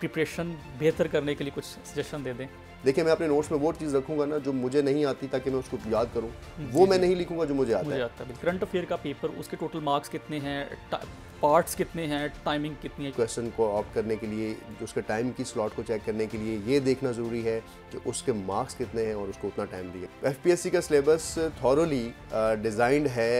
Preparation बेहतर करने के लिए कुछ सजेशन दे दें देखिए मैं अपने नोट्स में वो चीज़ रखूंगा ना जो मुझे नहीं आती ताकि मैं उसको याद करूं वो मैं नहीं लिखूंगा जो मुझे आता मुझे आता है करंट अफेयर का पेपर उसके टोटल मार्क्स कितने हैं पार्ट्स कितने हैं टाइमिंग कितनी है क्वेश्चन को ऑप करने के लिए उसके टाइम की स्लॉट को चेक करने के लिए ये देखना ज़रूरी है कि उसके मार्क्स कितने हैं और उसको उतना टाइम दिए एफ का सिलेबस थॉरली डिज़ाइंड है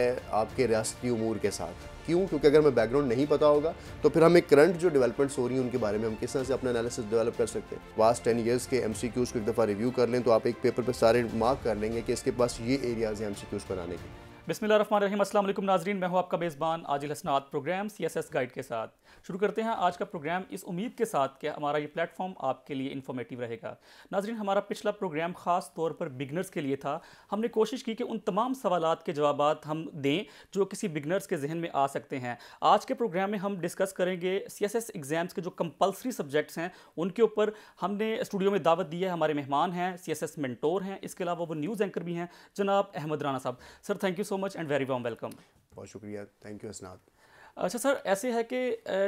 आपके रियाती उमूर के साथ क्यों क्योंकि अगर हमें बैकग्राउंड नहीं पता होगा तो फिर हमें करंट जो डेवलपमेंट्स हो रही हैं उनके बारे में हम किस तरह से अपना एनालिसिस डेवलप कर सकते हैं लास्ट टेन ईयर्स के एम को एक दफ़ा रिव्यू कर लें तो आप एक पेपर पर सारे मार्क कर लेंगे कि इसके पास ये एरियाज़ हैं एम बनाने के बिस्मिल रहीम असल नाजरीन मैं हूं आपका मेज़बान आजिल हसनात प्रोग्राम सी गाइड के साथ शुरू करते हैं आज का प्रोग्राम इस उम्मीद के साथ कि हमारा ये प्लेटफॉर्म आपके लिए इन्फॉर्मेटिव रहेगा नाजरीन हमारा पिछला प्रोग्राम ख़ास तौर पर बिगनर्स के लिए था हमने कोशिश की कि उन तमाम सवाल के जवाब हम दें जो किसी बिगनर्स के जहन में आ सकते हैं आज के प्रोग्राम में हम डिस्कस करेंगे सी एस एस एग्ज़ाम्स के जो कंपलसरी सब्जेक्ट्स हैं उनके ऊपर हमने स्टूडियो में दावत दी है हमारे मेहमान हैं सी एस एस मेंटोर हैं इसके अलावा वो न्यूज़ एंकर भी हैं जनाब अहमद राना साहब sir thank you so much and very warm welcome बहुत शुक्रिया थैंक यू असनाथ अच्छा सर ऐसे है कि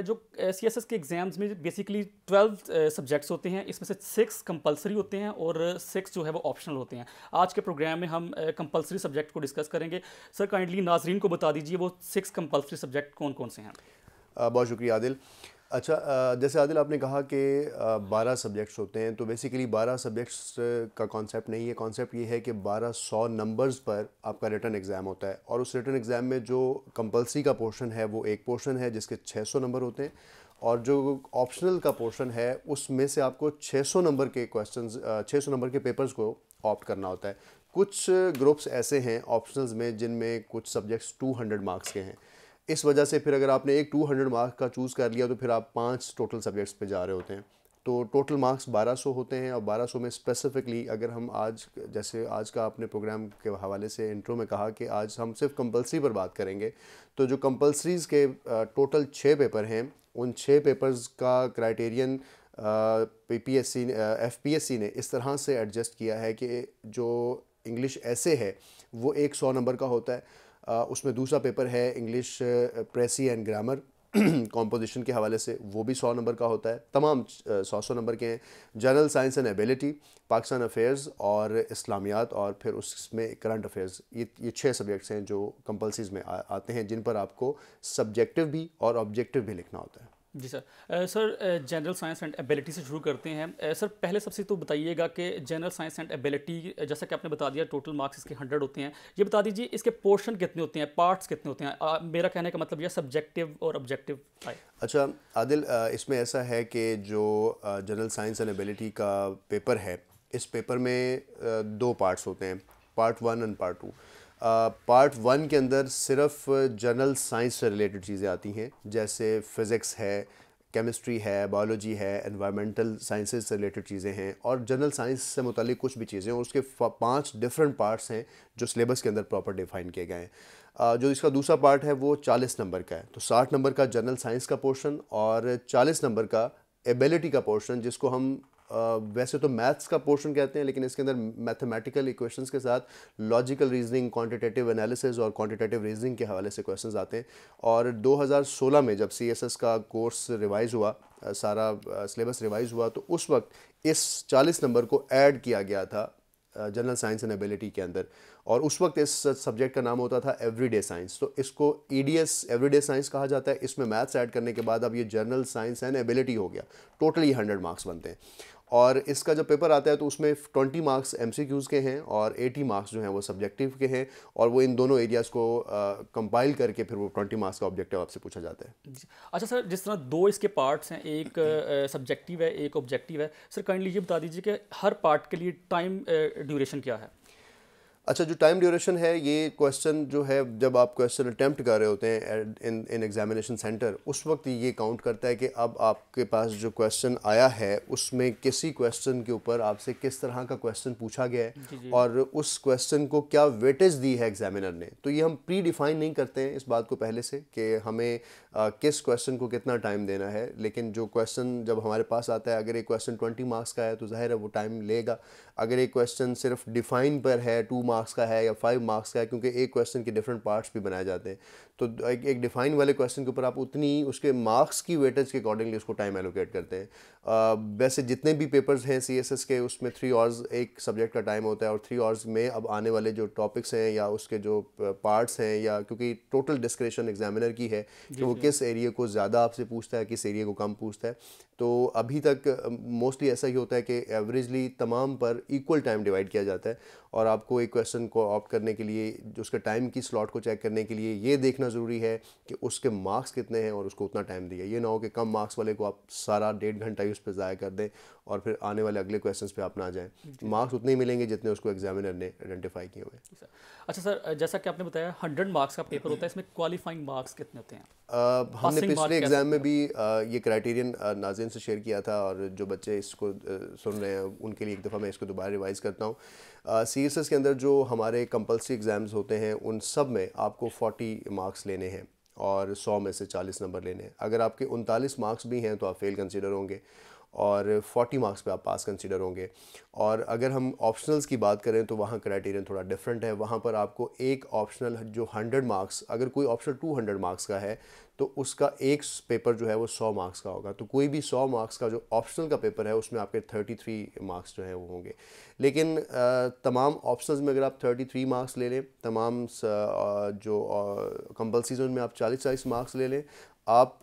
जो सी एस एस के एग्ज़ाम्स में बेसिकली ट्वेल्व सब्जेक्ट्स होते हैं इसमें से सिक्स कंपलसरी होते हैं और सिक्स जो है वो ऑप्शनल होते हैं आज के प्रोग्राम में हम कंपलसरी सब्जेक्ट को डिस्कस करेंगे सर काइंडली नाजरीन को बता दीजिए वो सिक्स कंपलसरी सब्जेक्ट कौन कौन से हैं बहुत शुक्रिया आदिल अच्छा जैसे आदिल आपने कहा कि बारह सब्जेक्ट्स होते हैं तो बेसिकली बारह सब्जेक्ट्स का कॉन्सेप्ट नहीं है कॉन्सेप्ट ये है कि बारह सौ नंबर्स पर आपका रिटर्न एग्ज़ाम होता है और उस रिटर्न एग्ज़ाम में जो कंपलसरी का पोर्शन है वो एक पोर्शन है जिसके छः सौ नंबर होते हैं और जो ऑप्शनल का पोर्शन है उसमें से आपको सौ नंबर के छः सौ नंबर के पेपर्स को ऑप्ट करना होता है कुछ ग्रुप्स ऐसे हैं ऑप्शनल्स में जिनमें कुछ सब्जेक्ट्स हंड्रेड मार्क्स के हैं इस वजह से फिर अगर आपने एक 200 मार्क्स का चूज़ कर लिया तो फिर आप पाँच टोटल सब्जेक्ट्स पे जा रहे होते हैं तो टोटल मार्क्स 1200 होते हैं और 1200 में स्पेसिफ़िकली अगर हम आज जैसे आज का आपने प्रोग्राम के हवाले से इंट्रो में कहा कि आज हम सिर्फ कंपलसरी पर बात करेंगे तो जो कंपलसरीज़ के टोटल छः पेपर हैं उन छः पेपर्स का क्राइटेरियन पी पी सी ने इस तरह से एडजस्ट किया है कि जो इंग्लिश ऐसे है वो एक सौ नंबर का होता है उसमें दूसरा पेपर है English precis and grammar composition के हवाले से वो भी सौ नंबर का होता है तमाम सौ सौ नंबर के हैं general science and ability Pakistan affairs और इस्लामियात और फिर उसमें करंट अफेयर्स ये ये छः सब्जेक्ट्स हैं जो कंपल्सरीज में आ, आते हैं जिन पर आपको सब्जेक्टिव भी और ऑब्जेक्टिव भी लिखना होता है जी sir sir general science and ability से शुरू करते हैं सर पहले सबसे तो बताइएगा कि जनरल साइंस एंड एबिलिटी जैसा कि आपने बता दिया टोटल मार्क्स इसके हंड्रेड होते हैं ये बता दीजिए इसके पोर्शन कितने होते हैं पार्ट्स कितने होते हैं आ, मेरा कहने का मतलब यह सब्जेक्टिव और ऑब्जेक्टिव आए अच्छा आदिल इसमें ऐसा है कि जो जनरल साइंस एंड एबिलिटी का पेपर है इस पेपर में दो पार्ट्स होते हैं part one and part two part one के अंदर सिर्फ जनरल साइंस से रिलेटेड चीज़ें आती हैं जैसे फिज़िक्स है केमिस्ट्री है बायोलॉजी है एनवायरमेंटल साइंसेज से रिलेटेड चीज़ें हैं और जनरल साइंस से मुतलिक कुछ भी चीज़ें और उसके पांच डिफरेंट पार्ट्स हैं जो सिलेबस के अंदर प्रॉपर डिफाइन किए गए हैं जो इसका दूसरा पार्ट है वो चालीस नंबर का है तो साठ नंबर का जनरल साइंस का पोर्शन और चालीस नंबर का एबिलिटी का पोर्शन जिसको हम वैसे तो मैथ्स का पोर्शन कहते हैं लेकिन इसके अंदर मैथमेटिकल इक्वेशंस के साथ लॉजिकल रीजनिंग क्वांटिटेटिव एनालिसिस और क्वांटिटेटिव रीजनिंग के हवाले से क्वेश्चंस आते हैं और 2016 में जब सीएसएस का कोर्स रिवाइज़ हुआ सारा सिलेबस रिवाइज़ हुआ तो उस वक्त इस चालीस नंबर को ऐड किया गया था जनरल साइंस एंड एबिलिटी के अंदर और उस वक्त इस सब्जेक्ट का नाम होता था एवरीडे साइंस तो इसको E D S everyday science कहा जाता है इसमें मैथ्स ऐड करने के बाद अब ये जनरल साइंस एंड एबिलिटी हो गया टोटली हंड्रेड मार्क्स बनते हैं और इसका जब पेपर आता है तो उसमें 20 मार्क्स एम के हैं और 80 मार्क्स जो हैं वो सब्जेक्टिव के हैं और वो इन दोनों एरियाज़ को कंपाइल करके फिर वो 20 मार्क्स का ऑब्जेक्टिव आपसे पूछा जाता है अच्छा सर जिस तरह दो इसके पार्ट्स हैं एक सब्जेक्टिव है एक ऑब्जेक्टिव है सर काइंडली ये बता दीजिए कि हर पार्ट के लिए टाइम ड्यूरेशन क्या है अच्छा जो टाइम ड्यूरेशन है ये क्वेश्चन जो है जब आप क्वेश्चन अटैम्प्ट कर रहे होते हैं इन इन एग्जामिनेशन सेंटर उस वक्त ये काउंट करता है कि अब आपके पास जो क्वेश्चन आया है उसमें किसी क्वेश्चन के ऊपर आपसे किस तरह का क्वेश्चन पूछा गया है और उस क्वेश्चन को क्या वेटेज दी है एग्जामिनर ने तो ये हम प्री डिफाइन नहीं करते हैं इस बात को पहले से कि हमें आ, किस क्वेश्चन को कितना टाइम देना है लेकिन जो क्वेश्चन जब हमारे पास आता है अगर एक क्वेश्चन ट्वेंटी मार्क्स का है तो ज़ाहिर है वो टाइम लेगा अगर एक क्वेश्चन सिर्फ डिफाइन पर है टू मार्क्स का है या फाइव मार्क्स का है क्योंकि एक क्वेश्चन के डिफरेंट पार्ट्स भी बनाए जाते हैं तो एक एक डिफाइन वाले क्वेश्चन के ऊपर आप उतनी उसके मार्क्स की वेटेज के अकॉर्डिंगली उसको टाइम एलोकेट करते हैं आ, वैसे जितने भी पेपर्स हैं सी के उसमें थ्री आवर्स एक सब्जेक्ट का टाइम होता है और थ्री आवर्स में अब आने वाले जो टॉपिक्स हैं या उसके जो पार्ट्स हैं या क्योंकि टोटल डिस्क्रिप्शन एग्जामिनर की है कि वो किस एरिए को ज़्यादा आपसे पूछता है किस एरिए को कम पूछता है तो अभी तक मोस्टली ऐसा ही होता है कि एवरेजली तमाम पर इक्वल टाइम डिवाइड किया जाता है और आपको एक क्वेश्चन को ऑप्ट करने के लिए उसके टाइम की स्लॉट को चेक करने के लिए ये देखना ज़रूरी है कि उसके मार्क्स कितने हैं और उसको उतना टाइम दिया ये ना हो कि कम मार्क्स वाले को आप सारा डेढ़ घंटा ही उस पर ज़ाया कर दें और फिर आने वाले अगले क्वेश्चन पे आप ना जाए मार्क्स उतने ही मिलेंगे जितने उसको एग्जामिनर ने आइडेंटिफाई किए हुए अच्छा सर जैसा कि आपने बताया हंड्रेड मार्क्स का पेपर होता है इसमें क्वालिफाइंग मार्क्स कितने होते हैं आ, हमने पिछले एग्ज़ाम में भी आ, ये क्राइटेरियन नाजिन से शेयर किया था और जो बच्चे इसको आ, सुन रहे हैं उनके लिए एक दफ़ा मैं इसको दोबारा रिवाइज करता हूँ सी एस एस के अंदर जो हमारे कंपलसरी एग्ज़ाम्स होते हैं उन सब में आपको फोर्टी मार्क्स लेने हैं और सौ में से चालीस नंबर लेने हैं अगर आपके उनतालीस मार्क्स भी हैं तो आप फेल कंसिडर होंगे और 40 मार्क्स पे आप पास कंसिडर होंगे और अगर हम ऑप्शनल्स की बात करें तो वहाँ क्राइटेरियन थोड़ा डिफरेंट है वहाँ पर आपको एक ऑप्शनल जो 100 मार्क्स अगर कोई ऑप्शनल 200 मार्क्स का है तो उसका एक पेपर जो है वो 100 मार्क्स का होगा तो कोई भी 100 मार्क्स का जो ऑप्शनल का पेपर है उसमें आपके 33 मार्क्स जो है वो होंगे लेकिन तमाम ऑप्शन में अगर आप 33 मार्क्स ले लें तमाम जो कंपल्सरी में आप 40 चालीस मार्क्स ले लें आप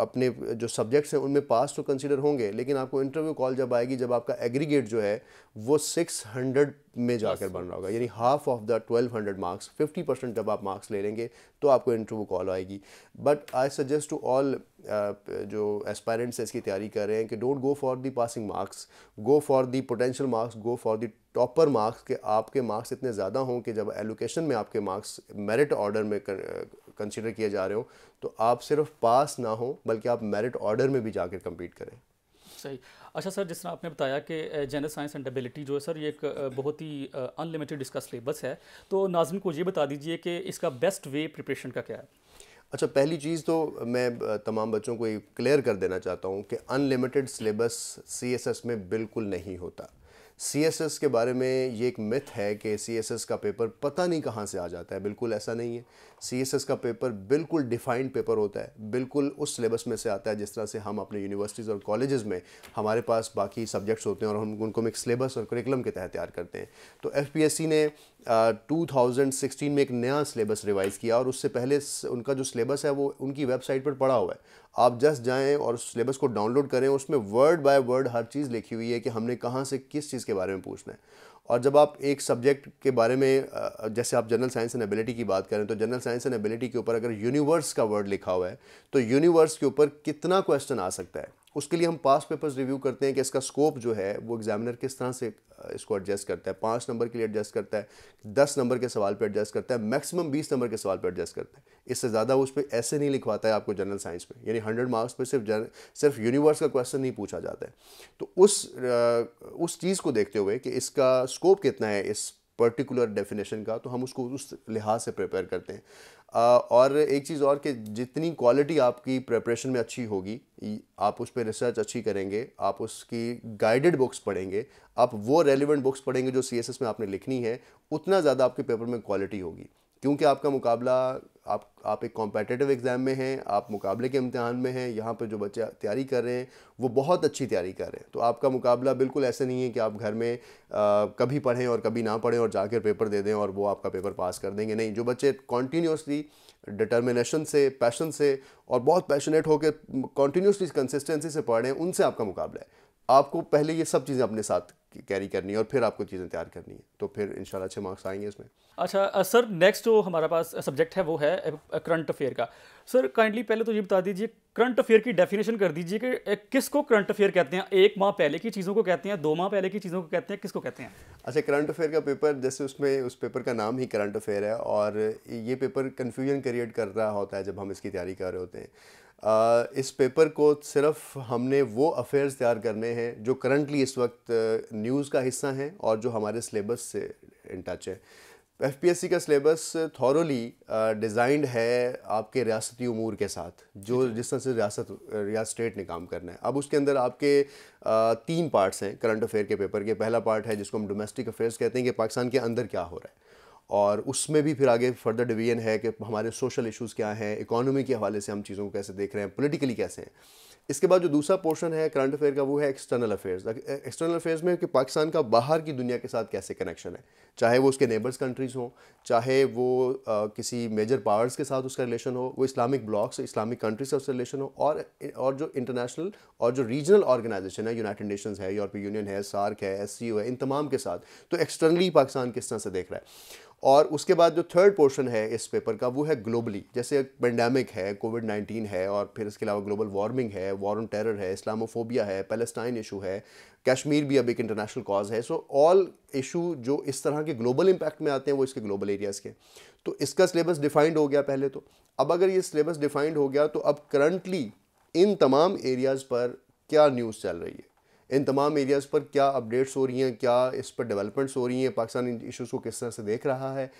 अपने जो सब्जेक्ट्स हैं उनमें पास तो कंसिडर होंगे लेकिन आपको इंटरव्यू कॉल जब आएगी जब आपका एग्रीगेट जो है वो 600 में जाकर बन रहा होगा यानी half of the 1200 marks 50 percent जब आप मार्क्स ले लेंगे तो आपको इंटरव्यू कॉल आएगी but I suggest to all जो एस्पायरेंट्स इसकी तैयारी कर रहे हैं कि don't go for the passing marks go for the potential marks go for the topper marks के आपके मार्क्स इतने ज़्यादा हों कि जब एलोकेशन में आपके मार्क्स मेरिट ऑर्डर में कर, कंसिडर किए जा रहे हो तो आप सिर्फ पास ना हो बल्कि आप मेरिट ऑर्डर में भी जाकर कम्पीट करें सही अच्छा सर जिस तरह आपने बताया कि जनरल साइंस एंड एबिलिटी जो है सर ये एक बहुत ही अनलिमिटेड डिस्का सिलेबस है तो नाजमिन को ये बता दीजिए कि इसका बेस्ट वे प्रिपरेशन का क्या है अच्छा पहली चीज़ तो मैं तमाम बच्चों को क्लियर कर देना चाहता हूँ कि अनलिमिटेड सिलेबस सी में बिल्कुल नहीं होता सीएसएस के बारे में ये एक मिथ है कि सीएसएस का पेपर पता नहीं कहाँ से आ जाता है बिल्कुल ऐसा नहीं है सीएसएस का पेपर बिल्कुल डिफाइंड पेपर होता है बिल्कुल उस सिलेबस में से आता है जिस तरह से हम अपने यूनिवर्सिटीज़ और कॉलेज़ में हमारे पास बाकी सब्जेक्ट्स होते हैं और हम उनको हम एक सिलेबस और करिकुलम के तहत तैयार करते हैं तो एफ ने टू सिक्सटीन में एक नया सिलेबस रिवाइज़ किया और उससे पहले उनका जो सिलेबस है वो उनकी वेबसाइट पर पड़ा हुआ है आप जस्ट जाएं और सिलेबस को डाउनलोड करें उसमें वर्ड बाय वर्ड हर चीज़ लिखी हुई है कि हमने कहाँ से किस चीज़ के बारे में पूछना है और जब आप एक सब्जेक्ट के बारे में जैसे आप जनरल साइंस एंड एबिलिटी की बात करें तो जनरल साइंस एंड एबिलिटी के ऊपर अगर यूनिवर्स का वर्ड लिखा हुआ है तो यूनिवर्स के ऊपर कितना क्वेश्चन आ सकता है उसके लिए हम पास पेपर्स रिव्यू करते हैं कि इसका स्कोप जो है वो एग्जामिनर किस तरह से इसको एडजस्ट करता है पाँच नंबर के लिए एडजस्ट करता है दस नंबर के सवाल पे एडजस्ट करता है मैक्सिमम बीस नंबर के सवाल पे एडजस्ट करता है इससे ज़्यादा उस पर ऐसे नहीं लिखवाता है आपको जनरल साइंस में यानी हंड्रेड मार्क्स पर सिर्फ जन सिर्फ यूनिवर्स का क्वेश्चन नहीं पूछा जाता है तो उस उस चीज़ को देखते हुए कि इसका स्कोप कितना है इस पर्टिकुलर डेफिनेशन का तो हम उसको उस लिहाज से प्रिपेयर करते हैं आ, और एक चीज़ और कि जितनी क्वालिटी आपकी प्रिपरेशन में अच्छी होगी आप उस पर रिसर्च अच्छी करेंगे आप उसकी गाइडेड बुक्स पढ़ेंगे आप वो रेलिवेंट बुक्स पढ़ेंगे जो सी में आपने लिखनी है उतना ज़्यादा आपके पेपर में क्वालिटी होगी क्योंकि आपका मुकाबला आप आप एक कॉम्पिटेटिव एग्ज़ाम में हैं आप मुकाबले के इम्तहान में हैं यहाँ पर जो बच्चे तैयारी कर रहे हैं वो बहुत अच्छी तैयारी कर रहे हैं तो आपका मुकाबला बिल्कुल ऐसे नहीं है कि आप घर में आ, कभी पढ़ें और कभी ना पढ़ें और जाकर पेपर दे दें और वो आपका पेपर पास कर देंगे नहीं जो बच्चे कॉन्टीन्यूसली डिटर्मिनेशन से पैशन से और बहुत पैशनेट होकर कॉन्टीन्यूसली कंसिस्टेंसी से पढ़ रहे हैं उनसे आपका मुकाबला है आपको पहले ये सब चीज़ें अपने साथ कैरी करनी है और फिर आपको चीज़ें तैयार करनी है तो फिर इन अच्छे मार्क्स आएंगे इसमें अच्छा सर नेक्स्ट जो हमारा पास सब्जेक्ट है वो है करंट अफेयर का सर काइंडली पहले तो ये बता दीजिए करंट अफेयर की डेफिनेशन कर दीजिए कि किसको करंट अफेयर कहते हैं एक माह पहले की चीज़ों को कहते हैं दो माह पहले की चीज़ों को कहते हैं किसको कहते हैं अच्छा करंट अफेयर का पेपर जैसे उसमें उस पेपर का नाम ही करंट अफेयर है और ये पेपर कन्फ्यूजन क्रिएट कर रहा होता है जब हम इसकी तैयारी कर रहे होते हैं इस पेपर को सिर्फ हमने वो अफेयर्स तैयार करने हैं जो करंटली इस वक्त न्यूज़ का हिस्सा हैं और जो हमारे सिलेबस से इन टच है एफ का सिलेबस थॉरली डिज़ाइंड है आपके रियासती अमूर के साथ जो जिस तरह से रियासत रिया स्टेट ने काम करना है अब उसके अंदर आपके आ, तीन पार्ट्स हैं करंट अफेयर के पेपर के पहला पार्ट है जिसको हम डोमेस्टिक अफेयर्स कहते हैं कि पाकिस्तान के अंदर क्या हो रहा है और उसमें भी फिर आगे फर्दर डिवीजन है कि हमारे सोशल इश्यूज़ क्या हैं इकोनॉमी के हवाले से हम चीज़ों को कैसे देख रहे हैं पोलिटिकली कैसे हैं इसके बाद जो दूसरा पोर्शन है करंट अफेयर का वो है एक्सटर्नल अफेयर्स एक्सटर्नल अफेयर्स में कि पाकिस्तान का बाहर की दुनिया के साथ कैसे कनेक्शन है चाहे वो उसके नेबर्स कंट्रीज़ हों चाहे वो आ, किसी मेजर पावर्स के साथ उसका रिलेशन हो वो इस्लामिक ब्लॉक्स इस्लामिक कंट्रीज से उसका रिलेशन हो और और जो इंटरनेशनल और जो रीजनल ऑर्गेनाइजेशन है यूनाइटेड नेशंस है यूरोपीय यूनियन है सार्क है एस है इन तमाम के साथ तो एक्सटर्नली पाकिस्तान किस तरह से देख रहा है और उसके बाद जो थर्ड पोर्शन है इस पेपर का वो है ग्लोबली जैसे पेंडेमिक है कोविड नाइन्टीन है और फिर इसके अलावा ग्लोबल वार्मिंग है वॉर ऑन टेरर है इस्लामोफोबिया है पैलेस्टाइन इशू है कश्मीर भी अब एक इंटरनेशनल कॉज है सो ऑल इशू जो इस तरह के ग्लोबल इम्पैक्ट में आते हैं वो इसके ग्लोबल एरियाज़ के तो इसका सिलेबस डिफाइंड हो गया पहले तो अब अगर ये सिलेबस डिफाइंड हो गया तो अब करंटली इन तमाम एरियाज़ पर क्या न्यूज़ चल रही है इन तमाम एरियाज़ पर क्या अपडेट्स हो रही हैं क्या इस पर डेवलपमेंट्स हो रही हैं पाकिस्तान इन इशूज़ को किस तरह से देख रहा है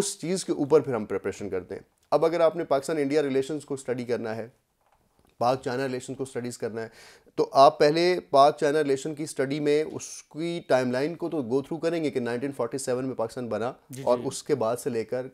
उस चीज़ के ऊपर फिर हम प्रपरेशन करते हैं अब अगर आपने पाकिस्तान इंडिया रिलेशन को स्टडी करना है पाक चाइना रिलेशन को स्टडीज़ करना है तो आप पहले पाक चाइना रिलेशन की स्टडी में उसकी टाइमलाइन को तो गो थ्रू करेंगे कि 1947 में पाकिस्तान बना जी और उसके बाद से लेकर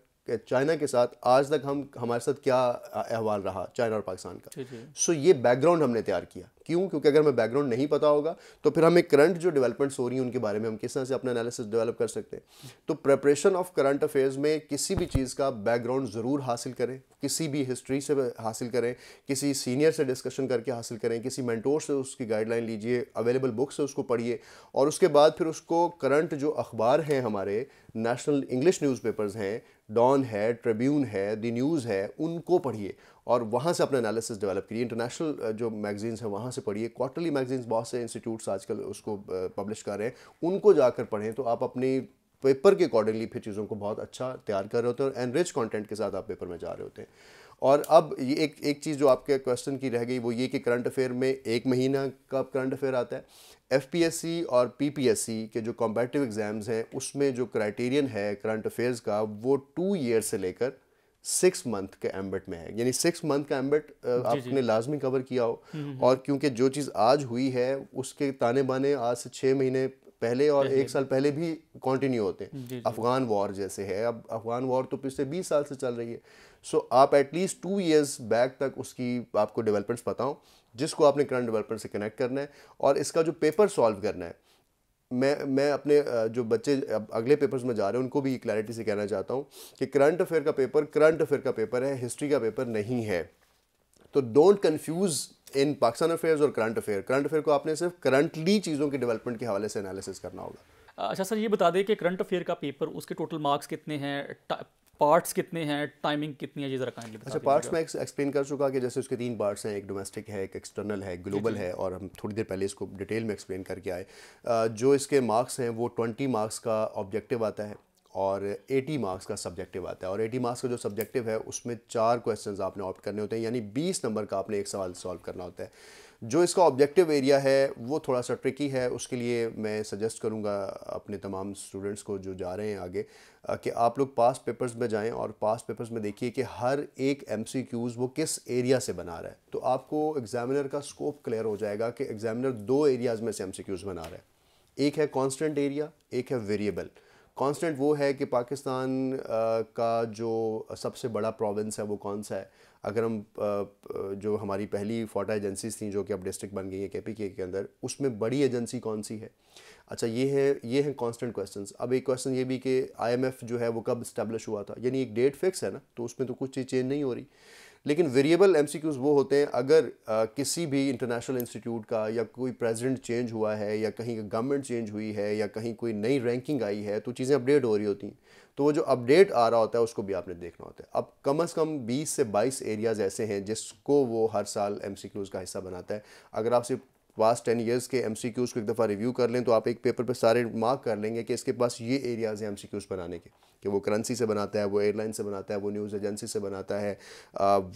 चाइना के साथ आज तक हम हमारे साथ क्या अहवाल रहा चाइना और पाकिस्तान का सो so, ये बैकग्राउंड हमने तैयार किया क्यों क्योंकि अगर हमें बैकग्राउंड नहीं पता होगा तो फिर हमें करंट जो डेवलपमेंट्स हो रही हैं उनके बारे में हम किस तरह से अपना एनालिसिस डेवलप कर सकते हैं तो प्रेपरेशन ऑफ करंट अफेयर्स में किसी भी चीज़ का बैकग्राउंड ज़रूर हासिल करें किसी भी हिस्ट्री से हासिल करें किसी सीनियर से डिस्कशन करके हासिल करें किसी मैंटोर से उसकी गाइडलाइन लीजिए अवेलेबल बुक से उसको पढ़िए और उसके बाद फिर उसको करंट जो अखबार हैं हमारे नेशनल इंग्लिश न्यूज़पेपर्स हैं डॉन है ट्रिब्यून है दी न्यूज़ है उनको पढ़िए और वहाँ से अपना एनालिसिस डेवलप करिए इंटरनेशनल जो मैगजीन्स हैं वहाँ से पढ़िए क्वार्टरली मैगजीन्स बहुत से इंस्टीट्यूट्स आजकल उसको पब्लिश कर रहे हैं उनको जाकर पढ़ें तो आप अपनी पेपर के अकॉर्डिंगली फिर चीज़ों को बहुत अच्छा तैयार कर रहे होते हैं और एनरिच कॉन्टेंट के साथ आप पेपर में जा रहे होते हैं और अब ये एक एक चीज़ जो आपके क्वेश्चन की रह गई वो ये कि करंट अफेयर में एक महीना का करंट अफेयर आता है एफपीएससी और पीपीएससी के जो कॉम्पेटिव एग्ज़ाम्स हैं उसमें जो क्राइटेरियन है करंट अफेयर्स का वो टू ईयर से लेकर सिक्स मंथ के एम्बेट में है यानी सिक्स मंथ का एम्बेट आपने लाजमी कवर किया हो हम्म, हम्म। और क्योंकि जो चीज़ आज हुई है उसके ताने बाने आज से छः महीने पहले और एक साल पहले भी कंटिन्यू होते हैं अफगान वॉर जैसे है अब अफगान वॉर तो पिछले बीस साल से चल रही है सो so, आप एटलीस्ट टू ईयर्स बैक तक उसकी आपको डेवलपमेंट्स बताओ जिसको आपने करंट डेवलपमेंट से कनेक्ट करना है और इसका जो पेपर सॉल्व करना है मैं मैं अपने जो बच्चे अगले पेपर्स में जा रहे हैं उनको भी क्लैरिटी से कहना चाहता हूँ कि करंट अफेयर का पेपर करंट अफेयर का पेपर है हिस्ट्री का पेपर नहीं है तो don't confuse in Pakistan affairs और करंट अफेयर करंट अफेयर को आपने सिर्फ करंटली चीज़ों के डेवलपमेंट के हवाले से एनालिसिस करना होगा अच्छा सर ये बता दें कि करंट अफेयर का पेपर उसके टोटल मार्क्स कितने हैं पार्ट्स कितने हैं टाइमिंग कितनी है ये जरा काइंडली अच्छा पार्ट्स मैं एक्सप्लेन कर चुका कि जैसे उसके तीन पार्ट्स हैं एक डोमेस्टिक है एक एक्सटर्नल है ग्लोबल है और हम थोड़ी देर पहले इसको डिटेल में एक्सप्लेन करके आए जो इसके मार्क्स हैं वो ट्वेंटी मार्क्स का ऑब्जेक्टिव आता है और 80 मार्क्स का सब्जेक्टिव आता है और 80 मार्क्स का जो सब्जेक्टिव है उसमें चार क्वेश्चंस आपने ऑप्ट करने होते हैं यानी 20 नंबर का आपने एक सवाल सॉल्व करना होता है जो इसका ऑब्जेक्टिव एरिया है वो थोड़ा सा ट्रिकी है उसके लिए मैं सजेस्ट करूँगा अपने तमाम स्टूडेंट्स को जो जा रहे हैं आगे कि आप लोग पास पेपर्स में जाएं और पास पेपर्स में देखिए कि हर एक एम वो किस एरिया से बना रहा है तो आपको एग्जामिनर का स्कोप क्लियर हो जाएगा कि एग्जामिनर दो एरियाज़ में से एम बना रहा है एक है कॉन्स्टेंट एरिया एक है वेरिएबल कांस्टेंट वो है कि पाकिस्तान का जो सबसे बड़ा प्रोविंस है वो कौन सा है अगर हम जो हमारी पहली फोटा एजेंसीज थी जो कि अब डिस्ट्रिक्ट बन गई है केपी के के अंदर उसमें बड़ी एजेंसी कौन सी है अच्छा ये है ये हैं कांस्टेंट क्वेश्चंस अब एक क्वेश्चन ये भी कि आईएमएफ जो है वो कब इस्टेब्लिश हुआ था यानी एक डेट फिक्स है ना तो उसमें तो कुछ चीज़ चेंज नहीं हो रही लेकिन वेरिएबल एम वो होते हैं अगर आ, किसी भी इंटरनेशनल इंस्टीट्यूट का या कोई प्रेसिडेंट चेंज हुआ है या कहीं गवर्नमेंट चेंज हुई है या कहीं कोई नई रैंकिंग आई है तो चीज़ें अपडेट हो रही होती हैं तो वो जो अपडेट आ रहा होता है उसको भी आपने देखना होता है अब कम अज़ कम बीस से बाईस एरियाज़ ऐसे हैं जिसको वो हर साल एम का हिस्सा बनाता है अगर आप सिर्फ पास्ट टेन ईयर्स के एम को एक दफ़ा रिव्यू कर लें तो आप एक पेपर पर पे सारे मार्क कर लेंगे कि इसके पास ये एरियाज़ हैं एम बनाने के कि वो करेंसी से बनाता है वो एयरलाइन से बनाता है वो न्यूज़ एजेंसी से बनाता है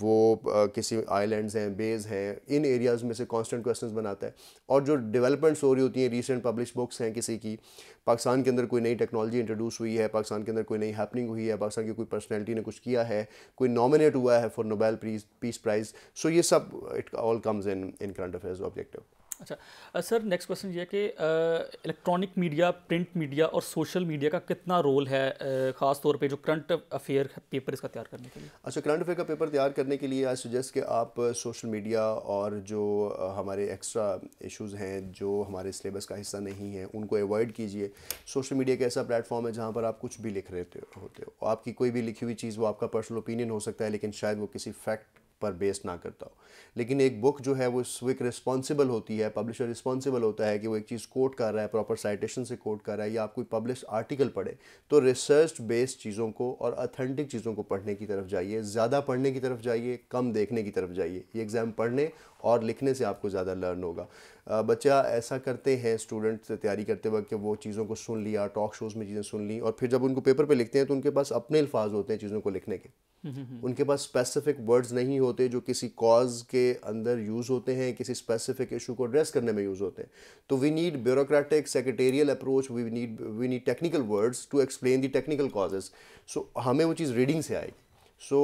वो किसी आइलैंड्स हैं बेज़ हैं इन एरियाज़ में से कांस्टेंट क्वेश्चन बनाता है और जो डेवलपमेंट्स हो रही होती हैं रीसेंट पब्लिश बुक्स हैं किसी की पाकिस्तान के अंदर कोई नई टेक्नोलॉजी इंट्रोड्यूस हुई है पाकिस्तान के अंदर कोई नई हैपनिंग हुई है पाकिस्तान की कोई पर्सनैलिटी ने कुछ किया है कोई नॉमिनेट हुआ है for Nobel peace prize so ये सब it all comes in in current affairs objective अच्छा सर नेक्स्ट क्वेश्चन ये कि इलेक्ट्रॉनिक मीडिया प्रिंट मीडिया और सोशल मीडिया का कितना रोल है ख़ास तौर पे जो करंट अफेयर पेपर इसका तैयार करने के लिए अच्छा करंट अफेयर का पेपर तैयार करने के लिए आई सजेस्ट कि आप सोशल मीडिया और जो हमारे एक्स्ट्रा इश्यूज हैं जो हमारे सिलेबस का हिस्सा नहीं है उनको एवॉइड कीजिए सोशल मीडिया एक ऐसा प्लेटफॉर्म है जहाँ पर आप कुछ भी लिख रहे होते हो आपकी कोई भी लिखी हुई चीज़ वो आपका पर्सनल ओपिनियन हो सकता है लेकिन शायद वो किसी फैक्ट पर बेस ना करता हो लेकिन एक बुक जो है वो स्विक रिस्पॉन्सिबल होती है पब्लिशर रिस्पॉन्सिबल होता है कि वो एक चीज़ कोट कर रहा है प्रॉपर साइटेशन से कोट कर रहा है या आप कोई पब्लिश आर्टिकल पढ़े तो रिसर्च बेस्ड चीज़ों को और अथेंटिक चीज़ों को पढ़ने की तरफ जाइए ज़्यादा पढ़ने की तरफ जाइए कम देखने की तरफ जाइए ये एग्ज़ाम पढ़ने और लिखने से आपको ज़्यादा लर्न होगा बच्चा ऐसा करते हैं स्टूडेंट से तैयारी करते वक्त कि वो चीज़ों को सुन लिया टॉक शोज़ में चीज़ें सुन ली और फिर जब उनको पेपर पर लिखते हैं तो उनके पास अपने अल्फाज होते हैं चीज़ों को लिखने के Mm-hmm. उनके पास स्पेसिफिक वर्ड्स नहीं होते जो किसी कॉज के अंदर यूज़ होते हैं किसी स्पेसिफिक इशू को एड्रेस करने में यूज़ होते हैं तो we need bureaucratic secretarial approach we need we need technical words to explain the technical causes so हमें वो चीज़ रीडिंग से आएगी सो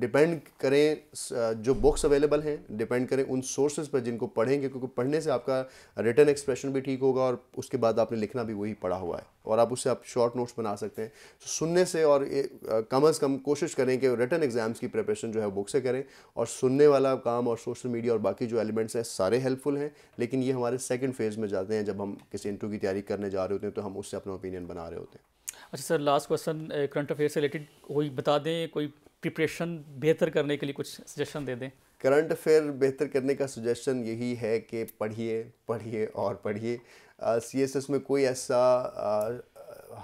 डिपेंड uh, करें uh, जो बुक्स अवेलेबल हैं डिपेंड करें उन सोर्सेज पर जिनको पढ़ेंगे क्योंकि पढ़ने से आपका रिटर्न एक्सप्रेशन भी ठीक होगा और उसके बाद आपने लिखना भी वही पढ़ा हुआ है और आप उससे आप शॉर्ट नोट्स बना सकते हैं so, सुनने से और ए, uh, कम अज़ कम कोशिश करें कि रिटर्न एग्जाम्स की प्रिपरेशन जो है बुक से करें और सुनने वाला काम और सोशल मीडिया और बाकी जो एलिमेंट्स हैं सारे हेल्पफुल हैं लेकिन ये हमारे सेकेंड फेज़ में जाते हैं जब हम किसी इंटरव्यू की तैयारी करने जा रहे होते हैं तो हम उससे अपना ओपिनियन बना रहे होते हैं अच्छा sir last question current affair से रिलेटेड कोई बता दें कोई प्रिपरेशन बेहतर करने के लिए कुछ सजेशन दे दें करंट अफेयर बेहतर करने का सजेशन यही है कि पढ़िए पढ़िए और पढ़िए सी एस एस में कोई ऐसा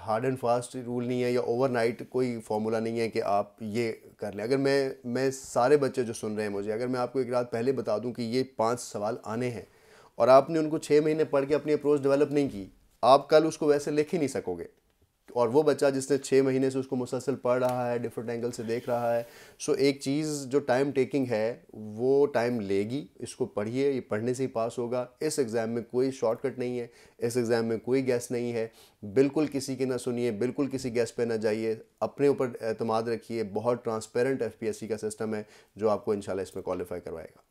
हार्ड एंड फास्ट रूल नहीं है या ओवरनाइट कोई फॉर्मूला नहीं है कि आप ये कर लें अगर मैं मैं सारे बच्चे जो सुन रहे हैं मुझे अगर मैं आपको एक रात पहले बता दूं कि ये पांच सवाल आने हैं और आपने उनको छः महीने पढ़ के अपनी अप्रोच डेवलप नहीं की आप कल उसको वैसे लिख ही नहीं सकोगे और वो बच्चा जिसने छः महीने से उसको मुसलसल पढ़ रहा है डिफरेंट एंगल से देख रहा है सो एक चीज़ जो टाइम टेकिंग है वो टाइम लेगी इसको पढ़िए ये पढ़ने से ही पास होगा इस एग्ज़ाम में कोई शॉर्टकट नहीं है इस एग्ज़ाम में कोई गैस नहीं है बिल्कुल किसी की ना सुनिए बिल्कुल किसी गैस पे ना जाइए अपने ऊपर अतमाद रखिए बहुत ट्रांसपेरेंट एफ का सिस्टम है जो आपको इन इसमें क्वालिफाई करवाएगा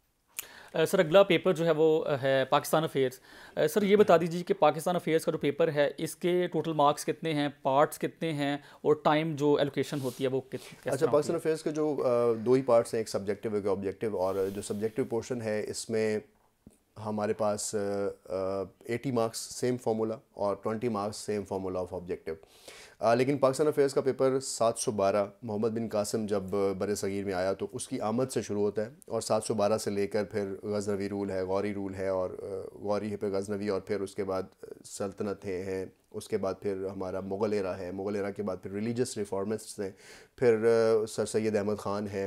सर अगला पेपर जो है वो है पाकिस्तान अफेयर्स सर ये बता दीजिए कि पाकिस्तान अफेयर्स का जो पेपर है इसके टोटल मार्क्स कितने हैं पार्ट्स कितने हैं और टाइम जो एलोकेशन होती है वो कितने अच्छा पाकिस्तान अफेयर्स के जो दो ही पार्ट्स हैं एक सब्जेक्टिव एक ऑब्जेक्टिव और जो सब्जेक्टिव पोर्शन है इसमें हमारे पास एटी मार्क्स सेम फार्मूला और twenty marks same formula of objective ah, लेकिन पाकिस्तान अफेयर्स का पेपर 712 मोहम्मद बिन कासम जब बर सग़ीर में आया तो उसकी आमद से शुरू होता है और 712 से लेकर फिर गजनवी रूल है गौरी रूल है और गौरी है फिर गजनवी और फिर उसके बाद सल्तनत हैं उसके बाद फिर हमारा मुग़ल एरा है मुग़ल एरा के बाद फिर रिलीजस रिफॉर्मिस्ट हैं फिर सर सैद अहमद ख़ान हैं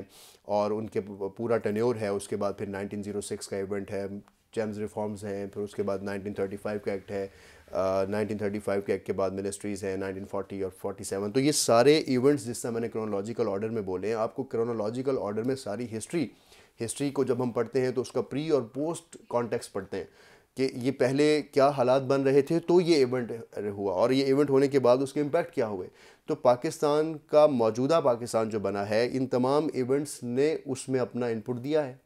और उनके पूरा टन्योर है उसके बाद फिर नाइनटीन का इवेंट है जेम्स रिफॉर्म्स हैं फिर उसके बाद 1935 का एक्ट है 1935 uh, के एक्ट के बाद मिनिस्ट्रीज़ हैं 1940 और 47 तो ये सारे इवेंट्स जिस तरह मैंने क्रोनोलॉजिकल ऑर्डर में बोले हैं आपको क्रोनोलॉजिकल ऑर्डर में सारी हिस्ट्री हिस्ट्री को जब हम पढ़ते हैं तो उसका प्री और पोस्ट कॉन्टेक्स्ट पढ़ते हैं कि ये पहले क्या हालात बन रहे थे तो ये इवेंट हुआ और ये इवेंट होने के बाद उसके इम्पैक्ट क्या हुए तो पाकिस्तान का मौजूदा पाकिस्तान जो बना है इन तमाम इवेंट्स ने उसमें अपना इनपुट दिया है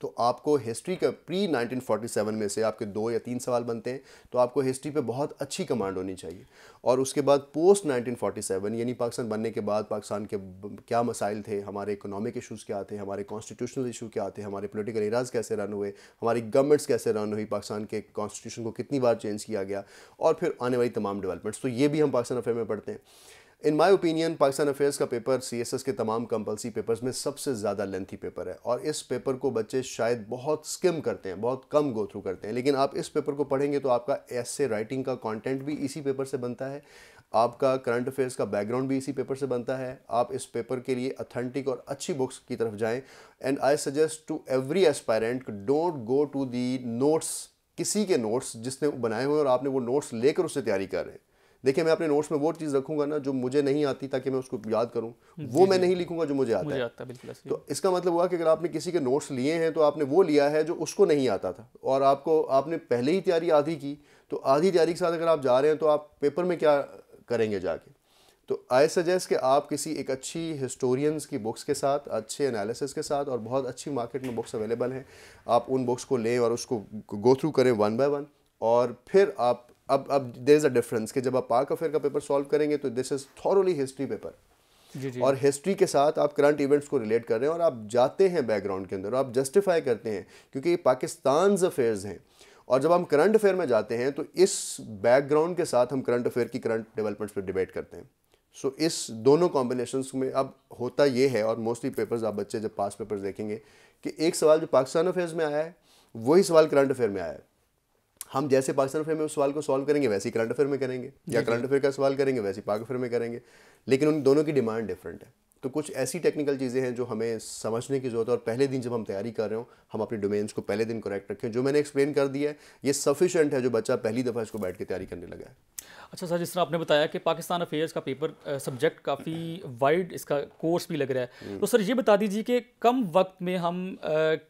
तो आपको हिस्ट्री का प्री 1947 में से आपके दो या तीन सवाल बनते हैं तो आपको हिस्ट्री पे बहुत अच्छी कमांड होनी चाहिए और उसके बाद पोस्ट 1947 यानी पाकिस्तान बनने के बाद पाकिस्तान के क्या मसाइल थे हमारे इकोनॉमिक इशूज़ क्या थे हमारे कॉन्स्टिट्यूशनल इशू क्या थे हमारे पोलिटिकल एराज कैसे रन हुए हमारी गवर्नमेंट्स कैसे रन हुई पाकिस्तान के कॉन्स्टिट्यूशन को कितनी बार चेंज किया गया और फिर आने वाली तमाम डेवलपमेंट्स तो ये भी हम पाकिस्तान अफेयर में पढ़ते हैं in my opinion Pakistan affairs का पेपर सीएसएस के तमाम कंपल्सरी पेपर्स में सबसे ज़्यादा लेंथी पेपर है और इस पेपर को बच्चे शायद बहुत स्किम करते हैं बहुत कम गो थ्रू करते हैं लेकिन आप इस पेपर को पढ़ेंगे तो आपका ऐसे राइटिंग का कंटेंट भी इसी पेपर से बनता है आपका करंट अफेयर्स का बैकग्राउंड भी इसी पेपर से बनता है आप इस पेपर के लिए अथेंटिक और अच्छी बुक्स की तरफ जाएँ and I suggest to every aspirant don't go to the notes किसी के नोट्स जिसने बनाए हुए और आपने वो नोट्स लेकर उससे तैयारी कर रहे हैं देखिए मैं अपने नोट्स में वो चीज़ रखूंगा ना जो मुझे नहीं आती ताकि मैं उसको याद करूँ वो मैं नहीं लिखूंगा जो मुझे आता मुझे है आता बिल्कुल तो इसका मतलब हुआ कि अगर आपने किसी के नोट्स लिए हैं तो आपने वो लिया है जो उसको नहीं आता था और आपको आपने पहले ही तैयारी आधी की तो आधी तैयारी के साथ अगर आप जा रहे हैं तो आप पेपर में क्या करेंगे जाके तो आई सजेस्ट कि आप किसी एक अच्छी हिस्टोरियंस की बुक्स के साथ अच्छे एनालिसिस के साथ और बहुत अच्छी मार्केट में बुक्स अवेलेबल हैं आप उन बुक्स को लें और उसको गो थ्रू करें वन बाय वन और फिर आप अब अब देर इज़ अ डिफरेंस कि जब आप पाक अफेयर का पेपर सॉल्व करेंगे तो this is thoroughly history paper जी जी। और हिस्ट्री के साथ आप करंट इवेंट्स को रिलेट कर रहे हैं और आप जाते हैं बैकग्राउंड के अंदर आप जस्टिफाई करते हैं क्योंकि ये पाकिस्तान अफेयर्स हैं और जब हम करंट अफेयर में जाते हैं तो इस बैकग्राउंड के साथ हम करंट अफेयर की करंट डेवलपमेंट्स पर डिबेट करते हैं सो so, इस दोनों कॉम्बिनेशन में अब होता ये है और मोस्टली पेपर्स आप बच्चे जब पास पेपर्स देखेंगे कि एक सवाल जो पाकिस्तान अफेयर्स में आया है वही सवाल करंट अफेयर में आया है हम जैसे पाकिस्तान अफेयर में उस सवाल को सॉल्व करेंगे वैसे ही करंट अफेयर में करेंगे या करंट अफेयर का सवाल करेंगे वैसे ही पाक अफेयर में करेंगे लेकिन उन दोनों की डिमांड डिफरेंट है तो कुछ ऐसी टेक्निकल चीज़ें हैं जो हमें समझने की ज़रूरत है और पहले दिन जब हम तैयारी कर रहे हो हम अपने डोमेन्स को पहले दिन करेक्ट रखें जो मैंने एक्सप्लेन कर दिया है ये सफिशेंट है जो बच्चा पहली दफ़ा इसको बैठ के तैयारी करने लगा है अच्छा सर जिस तरह आपने बताया कि पाकिस्तान अफेयर्स का पेपर सब्जेक्ट काफ़ी वाइड इसका कोर्स भी लग रहा है हम्म। तो सर ये बता दीजिए कि कम वक्त में हम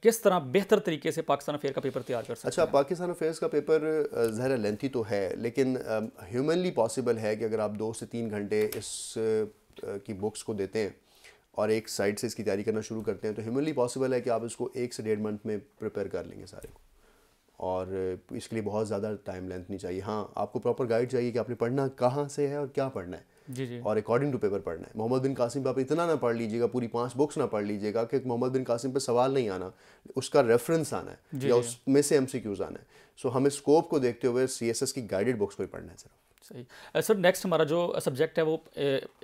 किस तरह बेहतर तरीके से पाकिस्तान अफेयर का पेपर तैयार कर सकते अच्छा पाकिस्तान अफेयर्स का पेपर ज़्यादा लेंथी तो है लेकिन ह्यूमनली पॉसिबल है कि अगर आप दो से तीन घंटे इस की बुक्स को देते हैं और एक साइड से इसकी तैयारी करना शुरू करते हैं तो ह्यूमनली पॉसिबल है कि आप इसको एक से डेढ़ मंथ में प्रिपेयर कर लेंगे सारे को और इसके लिए बहुत ज़्यादा टाइम लेंथ नहीं चाहिए हाँ आपको प्रॉपर गाइड चाहिए कि आपने पढ़ना कहाँ से है और क्या पढ़ना है जी जी और अकॉर्डिंग टू पेपर पढ़ना है मोहम्मद बिन कासिम पर आप इतना ना पढ़ लीजिएगा पूरी पांच बुक्स ना पढ़ लीजिएगा कि मोहम्मद बिन कासिम पर सवाल नहीं आना उसका रेफरेंस आना है या उसमें से एम आना है सो हम हमें स्कोप को देखते हुए सी की गाइडेड बुक्स को ही पढ़ना है सिर्फ सही सर uh, नेक्स्ट हमारा जो सब्जेक्ट है वो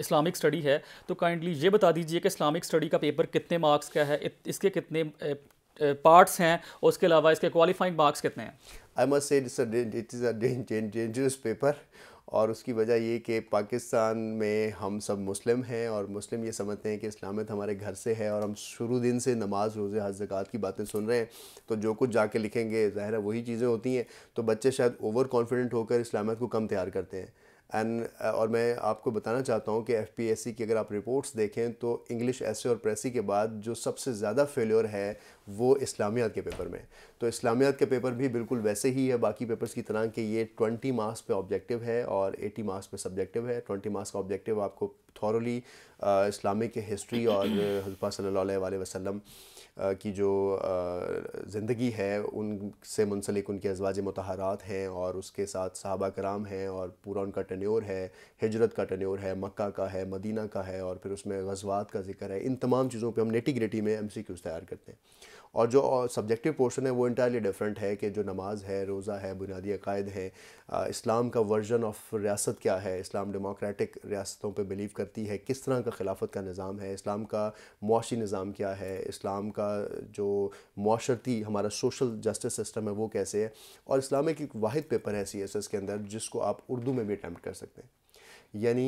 इस्लामिक uh, स्टडी है तो काइंडली ये बता दीजिए कि इस्लामिक स्टडी का पेपर कितने मार्क्स का है इसके कितने पार्ट्स uh, हैं और उसके अलावा इसके क्वालिफाइंग मार्क्स कितने हैं I must say it's a dangerous paper और उसकी वजह ये कि पाकिस्तान में हम सब मुस्लिम हैं और मुस्लिम ये समझते हैं कि इस्लामियत तो हमारे घर से है और हम शुरू दिन से नमाज रोज़े हज जक़ात की बातें सुन रहे हैं तो जो कुछ जाके लिखेंगे ज़ाहिर है वही चीज़ें होती हैं तो बच्चे शायद ओवर कॉन्फिडेंट होकर इस्लामियत को कम तैयार करते हैं एंड uh, और मैं आपको बताना चाहता हूँ कि एफ की अगर आप रिपोर्ट्स देखें तो इंग्लिश ऐसे और प्रेसी के बाद जो सबसे ज़्यादा फेलियर है वो इस्लामियात के पेपर में तो इस्लामियात के पेपर भी बिल्कुल वैसे ही है बाकी पेपर्स की तरह कि ये 20 मार्क्स पे ऑब्जेक्टिव है और 80 मार्क्स पे सब्जेक्टिव है 20 मार्क्स का ऑब्जेक्टिव आपको थॉरली इस्लामिक हिस्ट्री और हजपा सल्ला वसलम की जो ज़िंदगी है उनसे मुनसलिक उनके अजवाज मतहरात हैं और उसके साथ साहबा कराम हैं और पूरा उनका टन्योर है हिजरत का टन्योर है मक्का का है मदीना का है और फिर उसमें गजवात का जिक्र है इन तमाम चीज़ों पर हम नेटिग्रिटी में एम सी क्यूज़ तैयार करते हैं और जो सब्जेक्टिव पोर्शन है वो इंटायरली डिफरेंट है कि जो नमाज है रोज़ा है बुनियादी अकायद है इस्लाम का वर्जन ऑफ रियासत क्या है इस्लाम डेमोक्रेटिक रियासतों पर बिलीव करती है किस तरह का खिलाफत का निज़ाम है इस्लाम का मुआशी निज़ाम क्या है इस्लाम का जो माशरती हमारा सोशल जस्टिस सिस्टम है वो कैसे है और इस्लाम एक वाद पेपर है सी एस एस के अंदर जिसको आप उर्दू में भी अटैम्प्ट कर सकते हैं यानी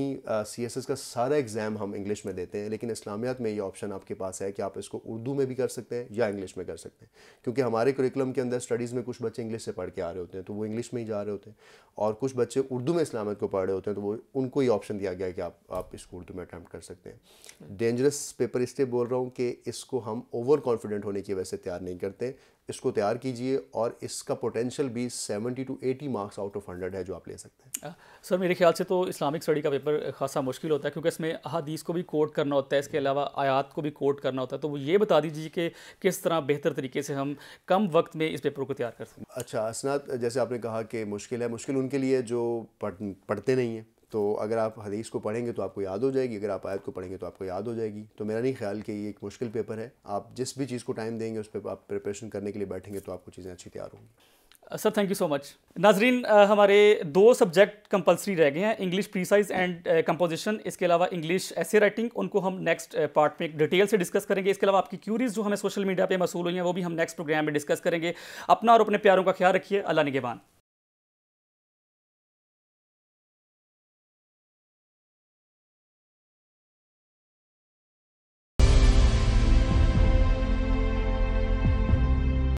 सी एस एस का सारा एग्ज़ाम हम इंग्लिश में देते हैं लेकिन इस्लामियात में ये ऑप्शन आपके पास है कि आप इसको उर्दू में भी कर सकते हैं या इंग्लिश में कर सकते हैं क्योंकि हमारे करिकुलम के अंदर स्टडीज़ में कुछ बच्चे इंग्लिश से पढ़ के आ रहे होते हैं तो वो इंग्लिश में ही जा रहे होते हैं और कुछ बच्चे उर्दू में इस्लामियत को पढ़ रहे होते हैं तो वो उनको ये ऑप्शन दिया गया है कि आप आप इसको उर्दू में अटैम्प्ट कर सकते हैं डेंजरस पेपर इसलिए बोल रहा हूँ कि इसको हम ओवर कॉन्फिडेंट होने की वजह से तैयार नहीं करते इसको तैयार कीजिए और इसका पोटेंशियल भी 70 टू 80 मार्क्स आउट ऑफ 100 है जो आप ले सकते हैं सर मेरे ख्याल से तो इस्लामिक स्टडी का पेपर खासा मुश्किल होता है क्योंकि इसमें अहादीस को भी कोट करना होता है इसके अलावा आयात को भी कोट करना होता है तो वो ये बता दीजिए कि किस तरह बेहतर तरीके से हम कम वक्त में इस पेपर को तैयार कर सकते हैं अच्छा असनात जैसे आपने कहा कि मुश्किल है मुश्किल उनके लिए जो पढ़, पढ़ते नहीं हैं तो अगर आप हदीस को पढ़ेंगे तो आपको याद हो जाएगी अगर आप आयत को पढ़ेंगे तो आपको याद हो जाएगी तो मेरा नहीं ख्याल कि ये एक मुश्किल पेपर है आप जिस भी चीज़ को टाइम देंगे उस पर आप प्रिपरेशन करने के लिए बैठेंगे तो आपको चीज़ें अच्छी तैयार होंगी sir thank you so much नाजरीन uh, हमारे दो सब्जेक्ट कंपलसरी रह गए हैं इंग्लिश प्रीसाइज एंड कंपोजिशन इसके अलावा इंग्लिश ऐसे राइटिंग उनको हम नेक्स्ट पार्ट uh, में डिटेल से डिस्कस करेंगे इसके अलावा आपकी क्यूरीज जो हमें सोशल मीडिया पे मसूल हुई हैं वो भी हम नेक्स्ट प्रोग्राम में डिस्कस करेंगे अपना और अपने प्यारों का ख्याल रखिए अल्लाह निगेबान